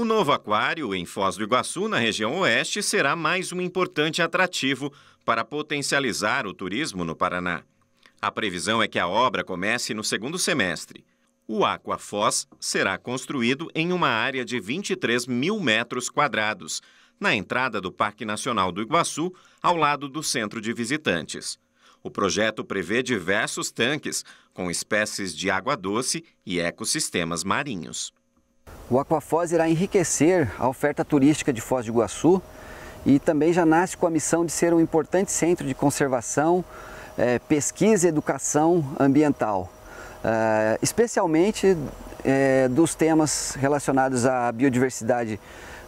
O novo aquário, em Foz do Iguaçu, na região oeste, será mais um importante atrativo para potencializar o turismo no Paraná. A previsão é que a obra comece no segundo semestre. O Aqua Foz será construído em uma área de 23 mil metros quadrados, na entrada do Parque Nacional do Iguaçu, ao lado do centro de visitantes. O projeto prevê diversos tanques com espécies de água doce e ecossistemas marinhos. O Aquafoz irá enriquecer a oferta turística de Foz do Iguaçu e também já nasce com a missão de ser um importante centro de conservação, eh, pesquisa e educação ambiental, eh, especialmente eh, dos temas relacionados à biodiversidade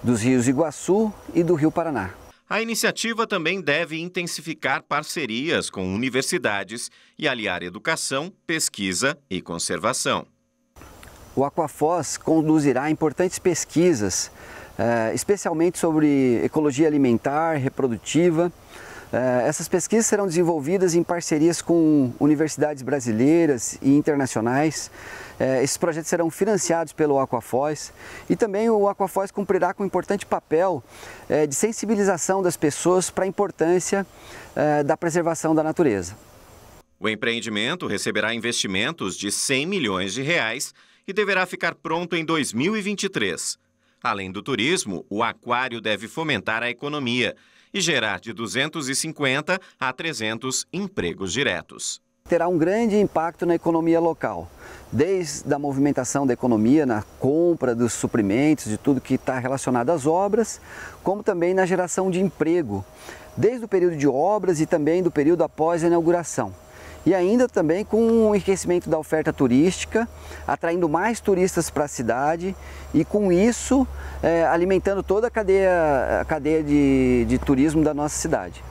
dos rios Iguaçu e do Rio Paraná. A iniciativa também deve intensificar parcerias com universidades e aliar educação, pesquisa e conservação o Aquafós conduzirá importantes pesquisas, eh, especialmente sobre ecologia alimentar, reprodutiva. Eh, essas pesquisas serão desenvolvidas em parcerias com universidades brasileiras e internacionais. Eh, esses projetos serão financiados pelo Aquafós e também o Aquafós cumprirá com um importante papel de sensibilização das pessoas para a importância da preservação da natureza. O empreendimento receberá investimentos de 100 milhões de reais e deverá ficar pronto em 2023. Além do turismo, o aquário deve fomentar a economia e gerar de 250 a 300 empregos diretos. Terá um grande impacto na economia local, desde a movimentação da economia, na compra dos suprimentos, de tudo que está relacionado às obras, como também na geração de emprego, desde o período de obras e também do período após a inauguração e ainda também com o enriquecimento da oferta turística, atraindo mais turistas para a cidade e com isso é, alimentando toda a cadeia, a cadeia de, de turismo da nossa cidade.